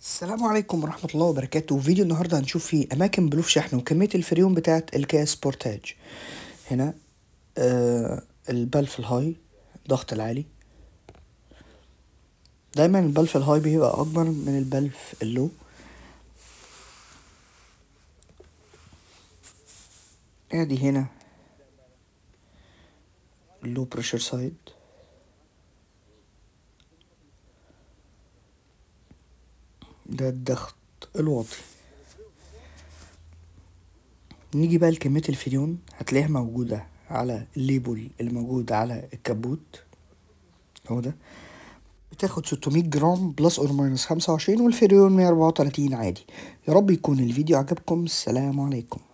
السلام عليكم ورحمة الله وبركاته فيديو النهاردة هنشوف فيه أماكن بلوف شحن وكمية الفريون بتاعت الكاس بورتاج هنا آه البلف الهاي ضغط العالي دايما البلف الهاي بيبقى أكبر من البلف اللو ادي إيه هنا اللو بريشر سايد ده الضغط الواطي نيجي بقى لكمية الفريون هتلاقيها موجودة على الليبل اللي موجود على الكبوت هو ده بتاخد 600 جرام بلس اور ماينس 25 والفريون 134 عادي يا رب يكون الفيديو عجبكم السلام عليكم